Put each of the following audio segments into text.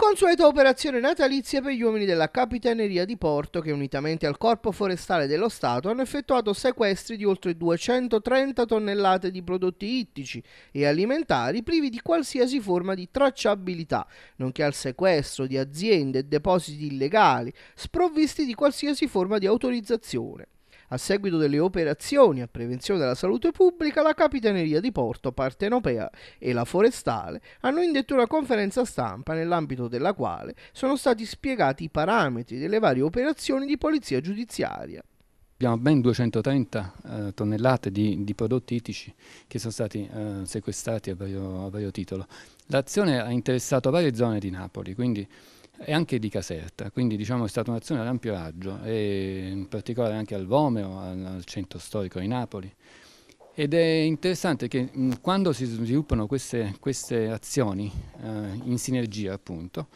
Consueta operazione natalizia per gli uomini della Capitaneria di Porto che unitamente al Corpo Forestale dello Stato hanno effettuato sequestri di oltre 230 tonnellate di prodotti ittici e alimentari privi di qualsiasi forma di tracciabilità, nonché al sequestro di aziende e depositi illegali sprovvisti di qualsiasi forma di autorizzazione. A seguito delle operazioni a prevenzione della salute pubblica, la Capitaneria di Porto, Partenopea e la Forestale hanno indetto una conferenza stampa nell'ambito della quale sono stati spiegati i parametri delle varie operazioni di polizia giudiziaria. Abbiamo ben 230 eh, tonnellate di, di, prodotti ittici che sono stati eh, sequestrati a vario, a vario titolo. L'azione ha interessato varie zone di Napoli, quindi e anche di Caserta, quindi diciamo è stata un'azione ad ampio raggio, in particolare anche al Vomero, al, centro storico di Napoli. Ed è interessante che mh, quando si sviluppano queste, queste azioni eh, in sinergia appunto,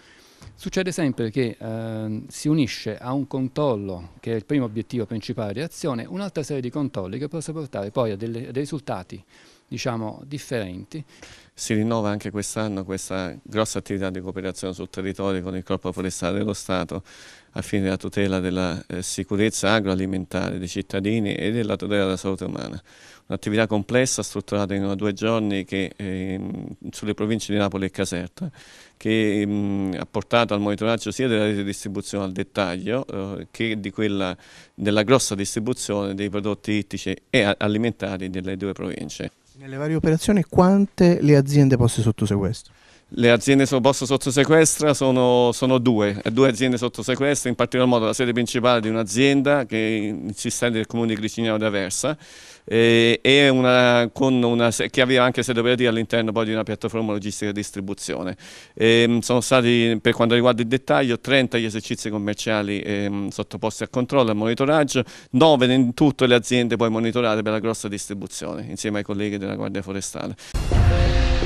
succede sempre che eh, si unisce a un controllo, che è il primo obiettivo principale di azione, un'altra serie di controlli che possono portare poi a, delle, a dei risultati diciamo, differenti. Si rinnova anche quest'anno questa grossa attività di cooperazione sul territorio con il Corpo Forestale dello Stato a fine della tutela della eh, sicurezza agroalimentare dei cittadini e della tutela della salute umana. Un'attività complessa strutturata in due giorni che, eh, sulle province di Napoli e Caserta che mh, ehm, ha portato al monitoraggio sia della rete di distribuzione al dettaglio eh, che di quella, della grossa distribuzione dei prodotti ittici e alimentari delle due province. Nelle varie operazioni quante le aziende poste sotto sequestro? Le aziende poste sotto sequestra sono, sono, due, due aziende sotto sequestra, in particolar modo la sede principale di un'azienda che si estende del comune di Gricignano d'Aversa e, e una, una, che aveva anche sede operativa all'interno di una piattaforma logistica e distribuzione. E, ehm, sono stati, per quanto riguarda il dettaglio, 30 gli esercizi commerciali eh, sottoposti a controllo e monitoraggio, 9 in tutte le aziende poi monitorate per la grossa distribuzione, insieme ai colleghi della Guardia Forestale.